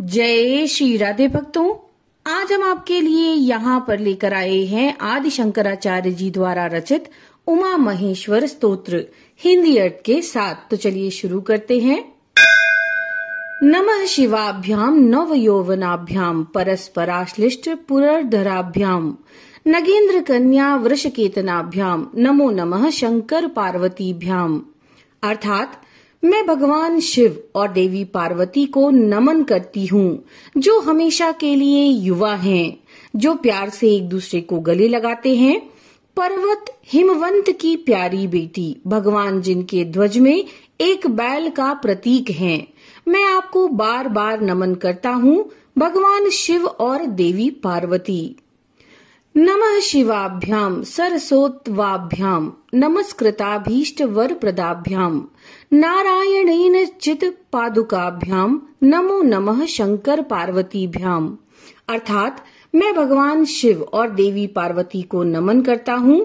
जय श्री राधे भक्तों आज हम आपके लिए यहाँ पर लेकर आए हैं आदि शंकराचार्य जी द्वारा रचित उमा महेश्वर स्तोत्र हिंदी अर्थ के साथ तो चलिए शुरू करते हैं नमः शिवाभ्याम नव यौवनाभ्याम परस्पराश्लिष्ट पुरर्धराभ्याम नगेंद्र कन्या वृष केतनाभ्याम नमो नमः शंकर भ्याम अर्थात मैं भगवान शिव और देवी पार्वती को नमन करती हूँ जो हमेशा के लिए युवा हैं, जो प्यार से एक दूसरे को गले लगाते हैं पर्वत हिमवंत की प्यारी बेटी भगवान जिनके ध्वज में एक बैल का प्रतीक है मैं आपको बार बार नमन करता हूँ भगवान शिव और देवी पार्वती नमः शिवाभ्याम सरसोत्वाभ्याम नमस्कृताभीष्ट वर प्रदाभ्याम नारायणेन चित पादुकाभ्याम नमो नमः शंकर पार्वतीभ्याम अर्थात मैं भगवान शिव और देवी पार्वती को नमन करता हूँ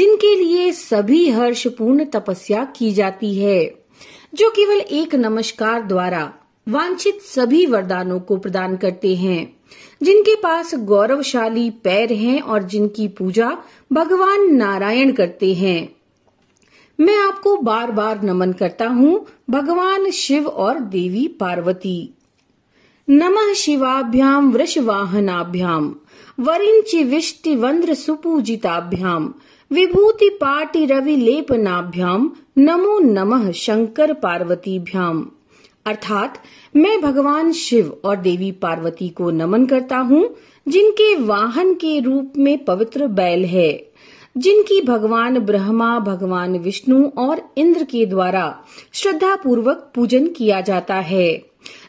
जिनके लिए सभी हर्षपूर्ण तपस्या की जाती है जो केवल एक नमस्कार द्वारा वांछित सभी वरदानों को प्रदान करते हैं जिनके पास गौरवशाली पैर हैं और जिनकी पूजा भगवान नारायण करते हैं मैं आपको बार बार नमन करता हूँ भगवान शिव और देवी पार्वती नमः शिवाभ्याम वृषवाहनाभ्याम वरिंचि वंद्र सुपूजिताभ्याम विभूति पाटी रवि लेपनाभ्याम नमो नमः शंकर पार्वती भ्याम अर्थात मैं भगवान शिव और देवी पार्वती को नमन करता हूँ जिनके वाहन के रूप में पवित्र बैल है जिनकी भगवान ब्रह्मा भगवान विष्णु और इंद्र के द्वारा श्रद्धा पूर्वक पूजन किया जाता है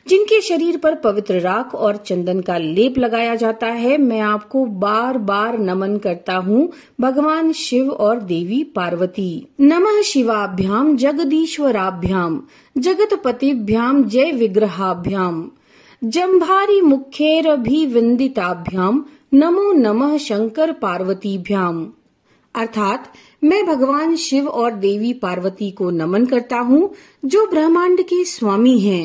जिनके शरीर पर पवित्र राख और चंदन का लेप लगाया जाता है मैं आपको बार बार नमन करता हूँ भगवान शिव और देवी पार्वती नमः शिवाभ्याम जगदीश्वराभ्याम जगत पतिभ्याम जय विग्रहाभ्याम जम्भारी मुखेरभिविंदिताभ्याम नमो नमः शंकर पार्वतीभ्याम अर्थात मैं भगवान शिव और देवी पार्वती को नमन करता हूँ जो ब्रह्मांड के स्वामी हैं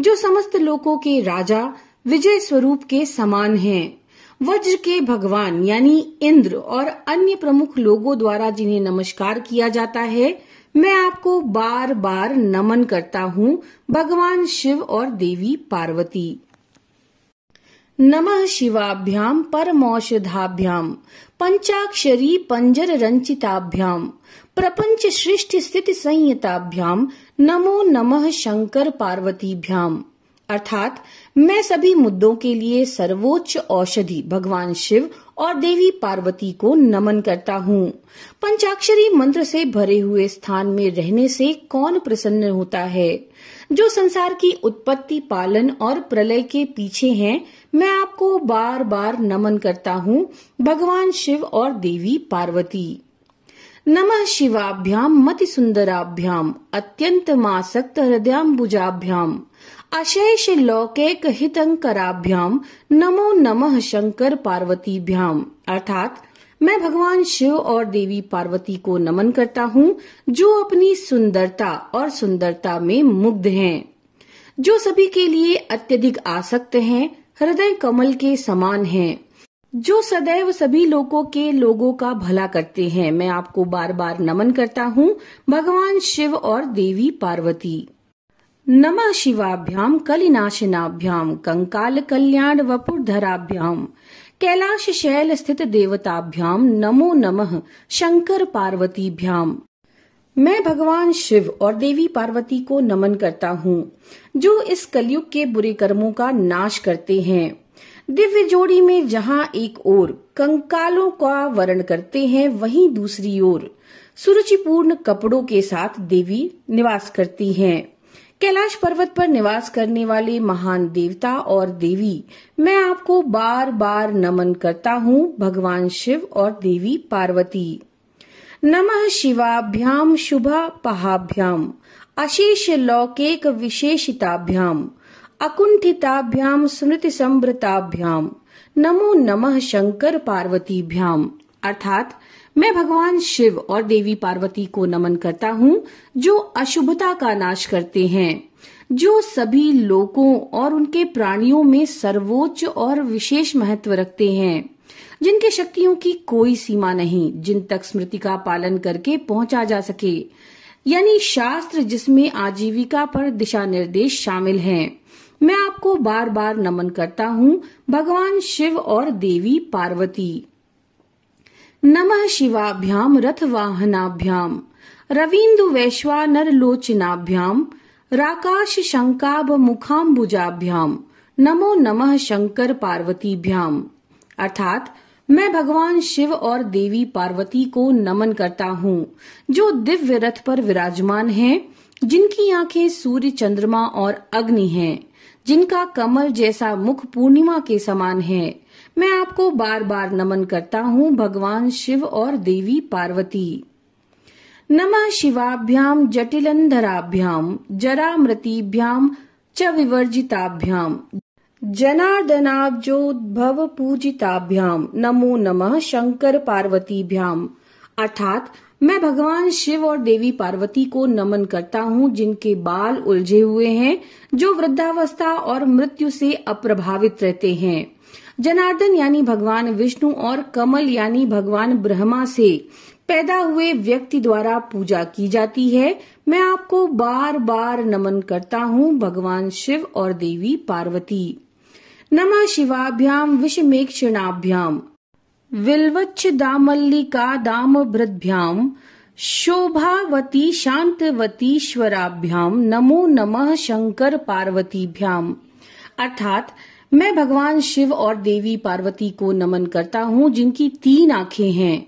जो समस्त लोकों के राजा विजय स्वरूप के समान हैं। वज्र के भगवान यानी इंद्र और अन्य प्रमुख लोगों द्वारा जिन्हें नमस्कार किया जाता है मैं आपको बार बार नमन करता हूँ भगवान शिव और देवी पार्वती नमः शिवाभ्याम परमौषधाभ्याम पंचाक्षरी पंजर रंचिताभ्याम प्रपंच सृष्टि स्थिति संहिताभ्याम नमो नमः शंकर पार्वतीभ्याम अर्थात मैं सभी मुद्दों के लिए सर्वोच्च औषधि भगवान शिव और देवी पार्वती को नमन करता हूँ पंचाक्षरी मंत्र से भरे हुए स्थान में रहने से कौन प्रसन्न होता है जो संसार की उत्पत्ति पालन और प्रलय के पीछे हैं, मैं आपको बार बार नमन करता हूँ भगवान शिव और देवी पार्वती नमः शिवाभ्याम मति सुंदराभ्याम अत्यंत मासक्त हृदयाम्बुजाभ्याम अशेष लौकिक हितंकराभ्याम नमो नमः शंकर पार्वतीभ्याम अर्थात मैं भगवान शिव और देवी पार्वती को नमन करता हूँ जो अपनी सुंदरता और सुंदरता में मुग्ध हैं, जो सभी के लिए अत्यधिक आसक्त हैं, हृदय कमल के समान हैं जो सदैव सभी लोगों के लोगों का भला करते हैं मैं आपको बार बार नमन करता हूँ भगवान शिव और देवी पार्वती नमः शिवाभ्याम कलिनाशनाभ्याम कंकाल कल्याण वपुर धराभ्याम कैलाश शैल स्थित देवताभ्याम नमो नमः शंकर पार्वती भ्याम मैं भगवान शिव और देवी पार्वती को नमन करता हूँ जो इस कलयुग के बुरे कर्मों का नाश करते हैं दिव्य जोड़ी में जहां एक ओर कंकालों का वर्ण करते हैं वहीं दूसरी ओर सुरुचिपूर्ण कपड़ों के साथ देवी निवास करती हैं। कैलाश पर्वत पर निवास करने वाले महान देवता और देवी मैं आपको बार बार नमन करता हूँ भगवान शिव और देवी पार्वती नमः शिवाभ्याम शुभा पहाभ्याम अशेष लौकेक विशेषिताभ्याम अकुंठिताभ्याम स्मृति स्मृतिसम्भृताभ्यां नमो नमः शंकर पार्वतीभ्याम अर्थात मैं भगवान शिव और देवी पार्वती को नमन करता हूँ जो अशुभता का नाश करते हैं जो सभी लोगों और उनके प्राणियों में सर्वोच्च और विशेष महत्व रखते हैं जिनके शक्तियों की कोई सीमा नहीं जिन तक स्मृति का पालन करके पहुंचा जा सके यानी शास्त्र जिसमें आजीविका पर दिशा निर्देश शामिल हैं। मैं आपको बार बार नमन करता हूँ भगवान शिव और देवी पार्वती नमः शिवाभ्याम रथ वाहनाभ्याम वैश्वा वैश्वानर लोचनाभ्याम राकाश शंकाभ मुखाम्बुजाभ्याम नमो नमः शंकर पार्वतीभ्याम अर्थात मैं भगवान शिव और देवी पार्वती को नमन करता हूँ जो दिव्य रथ पर विराजमान हैं, जिनकी आंखें सूर्य चंद्रमा और अग्नि हैं। जिनका कमल जैसा मुख पूर्णिमा के समान है मैं आपको बार बार नमन करता हूँ भगवान शिव और देवी पार्वती नमः शिवाभ्याम जटिलंधराभ्याम मृतिभ्याम च विवर्जिताभ्याम जनार्दनाब्जोद्भव पूजिताभ्याम नमो नमः शंकर पार्वती भ्याम अर्थात मैं भगवान शिव और देवी पार्वती को नमन करता हूँ जिनके बाल उलझे हुए हैं जो वृद्धावस्था और मृत्यु से अप्रभावित रहते हैं जनार्दन यानी भगवान विष्णु और कमल यानी भगवान ब्रह्मा से पैदा हुए व्यक्ति द्वारा पूजा की जाती है मैं आपको बार बार नमन करता हूँ भगवान शिव और देवी पार्वती नमः शिवाभ्याम विषमेक्षणाभ्याम विल्वच्छ दामल्लिका भृद्याम शोभावती शांतवतीश्वराभ्याम नमो नमः शंकर पार्वतीभ्याम अर्थात मैं भगवान शिव और देवी पार्वती को नमन करता हूँ जिनकी तीन आंखें हैं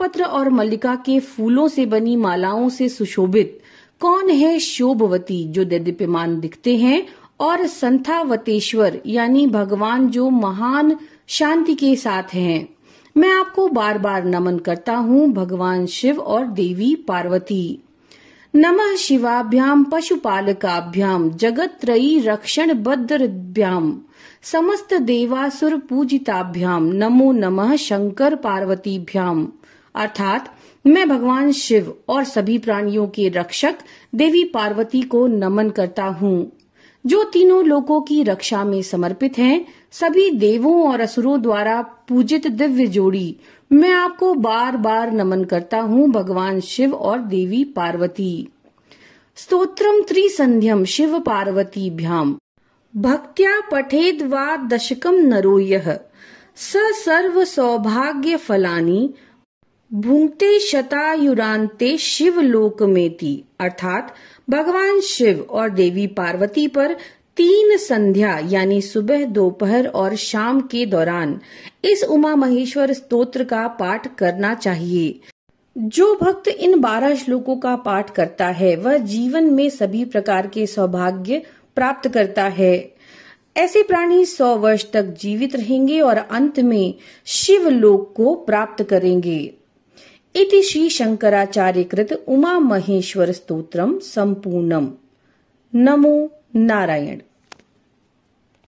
पत्र और मल्लिका के फूलों से बनी मालाओं से सुशोभित कौन है शोभवती जो दिदीप्यमान दिखते हैं और संथावतेश्वर यानी भगवान जो महान शांति के साथ हैं मैं आपको बार बार नमन करता हूँ भगवान शिव और देवी पार्वती नमः शिवाभ्याम पशुपालकाभ्याम जगत त्रयी रक्षण भद्रभ्याम समस्त देवासुर पूजिताभ्याम नमो नमः शंकर पार्वती भ्याम अर्थात मैं भगवान शिव और सभी प्राणियों के रक्षक देवी पार्वती को नमन करता हूँ जो तीनों लोकों की रक्षा में समर्पित हैं सभी देवों और असुरों द्वारा पूजित दिव्य जोड़ी मैं आपको बार बार नमन करता हूँ भगवान शिव और देवी पार्वती त्रि त्रिसंध्यम शिव पार्वती भ्याम भक्त्या पठेद वा दशकम नरो यह सर्व सौभाग्य फलानी भूंगते शतायुरांते लोक में थी अर्थात भगवान शिव और देवी पार्वती पर तीन संध्या यानी सुबह दोपहर और शाम के दौरान इस उमा महेश्वर स्तोत्र का पाठ करना चाहिए जो भक्त इन बारह श्लोकों का पाठ करता है वह जीवन में सभी प्रकार के सौभाग्य प्राप्त करता है ऐसे प्राणी सौ वर्ष तक जीवित रहेंगे और अंत में शिव लोक को प्राप्त करेंगे इति श्री शंकराचार्य कृत उमा महेश्वर स्त्रोत्र संपूर्णम नमो नारायण